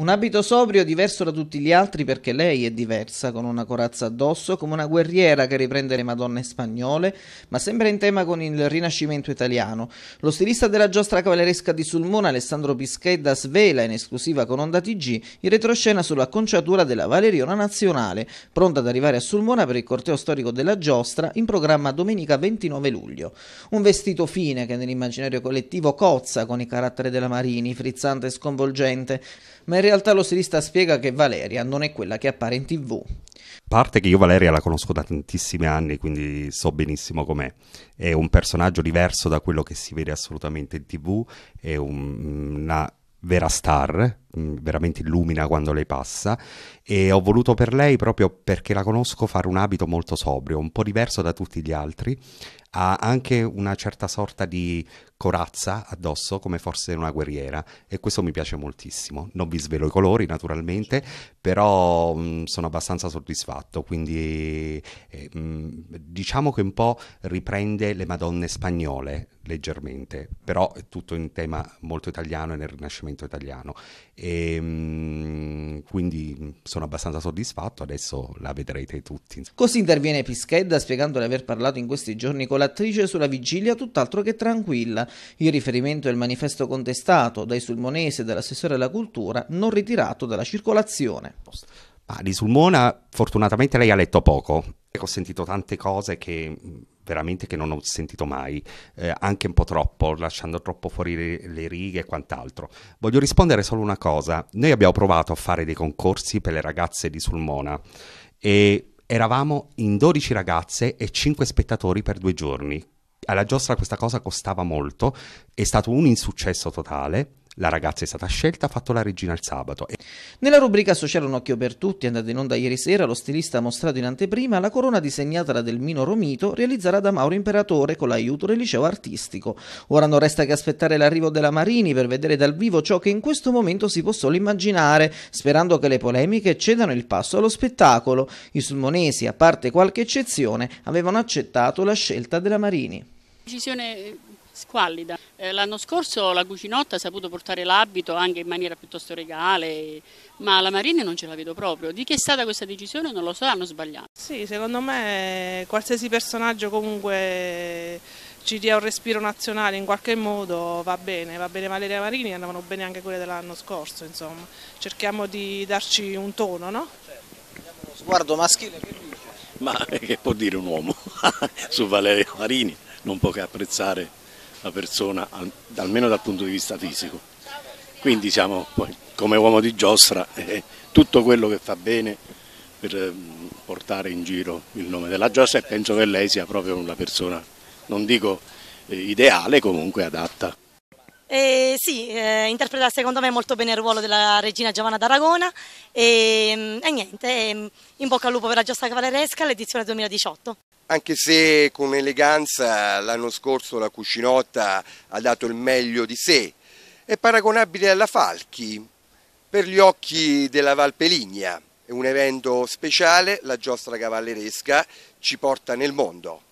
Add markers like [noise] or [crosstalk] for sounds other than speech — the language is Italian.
Un abito sobrio diverso da tutti gli altri perché lei è diversa, con una corazza addosso, come una guerriera che riprende le Madonne spagnole, ma sempre in tema con il Rinascimento italiano. Lo stilista della giostra cavalleresca di Sulmona, Alessandro Pischedda, svela in esclusiva con Onda TG in retroscena sull'acconciatura della Valeriona Nazionale, pronta ad arrivare a Sulmona per il corteo storico della giostra, in programma domenica 29 luglio. Un vestito fine che nell'immaginario collettivo cozza con i caratteri della Marini, frizzante e sconvolgente, ma in realtà realtà lo stilista spiega che Valeria non è quella che appare in tv. Parte che io Valeria la conosco da tantissimi anni, quindi so benissimo com'è. È un personaggio diverso da quello che si vede assolutamente in tv, è un, una vera star, Mm, veramente illumina quando lei passa e ho voluto per lei proprio perché la conosco fare un abito molto sobrio, un po' diverso da tutti gli altri, ha anche una certa sorta di corazza addosso come forse una guerriera e questo mi piace moltissimo. Non vi svelo i colori naturalmente, però mh, mm, sono abbastanza soddisfatto, quindi eh, mh, mm, diciamo che un po' riprende le Madonne spagnole leggermente, però è tutto in tema molto italiano e nel Rinascimento italiano e ehm, quindi sono abbastanza soddisfatto, adesso la vedrete tutti. Così interviene Pischedda spiegando di aver parlato in questi giorni con l'attrice sulla vigilia tutt'altro che tranquilla. Il riferimento è il manifesto contestato dai Sulmonese e dall'assessore della cultura non ritirato dalla circolazione. Ma di Sulmona fortunatamente lei ha letto poco, ho sentito tante cose che veramente che non ho sentito mai, eh, anche un po' troppo, lasciando troppo fuori le, le righe e quant'altro. Voglio rispondere solo una cosa. Noi abbiamo provato a fare dei concorsi per le ragazze di Sulmona e eravamo in 12 ragazze e 5 spettatori per due giorni. Alla giostra questa cosa costava molto, è stato un insuccesso totale la ragazza è stata scelta, ha fatto la regina il sabato. E... Nella rubrica Sociale un occhio per tutti, andata in onda ieri sera, lo stilista ha mostrato in anteprima la corona disegnata da Delmino Romito, realizzata da Mauro Imperatore con l'aiuto del liceo artistico. Ora non resta che aspettare l'arrivo della Marini per vedere dal vivo ciò che in questo momento si può solo immaginare, sperando che le polemiche cedano il passo allo spettacolo. I sulmonesi, a parte qualche eccezione, avevano accettato la scelta della Marini. Decisione squallida. Eh, l'anno scorso la Cucinotta ha saputo portare l'abito anche in maniera piuttosto regale, ma la Marini non ce la vedo proprio. Di chi è stata questa decisione non lo so, hanno sbagliato. Sì, secondo me eh, qualsiasi personaggio comunque ci dia un respiro nazionale in qualche modo va bene, va bene Valeria Marini, andavano bene anche quelle dell'anno scorso, insomma. Cerchiamo di darci un tono, no? Certo, uno sguardo maschile che dice. Ma eh, che può dire un uomo [laughs] su Valeria Marini? Non può che apprezzare la persona, almeno dal punto di vista fisico. Quindi siamo poi, come uomo di giostra, [laughs] eh, tutto quello che fa bene per eh, portare in giro il nome della giostra e penso che lei sia proprio una persona, non dico eh, ideale, comunque adatta. Eh, sì, eh, interpreta secondo me molto bene il ruolo della regina Giovanna d'Aragona e, eh, niente, mm, in bocca al lupo per la giostra cavalleresca, l'edizione 2018 anche se con eleganza l'anno scorso la Cucinotta ha dato il meglio di sé. È paragonabile alla Falchi per gli occhi della Valpeligna. È un evento speciale, la giostra cavalleresca ci porta nel mondo.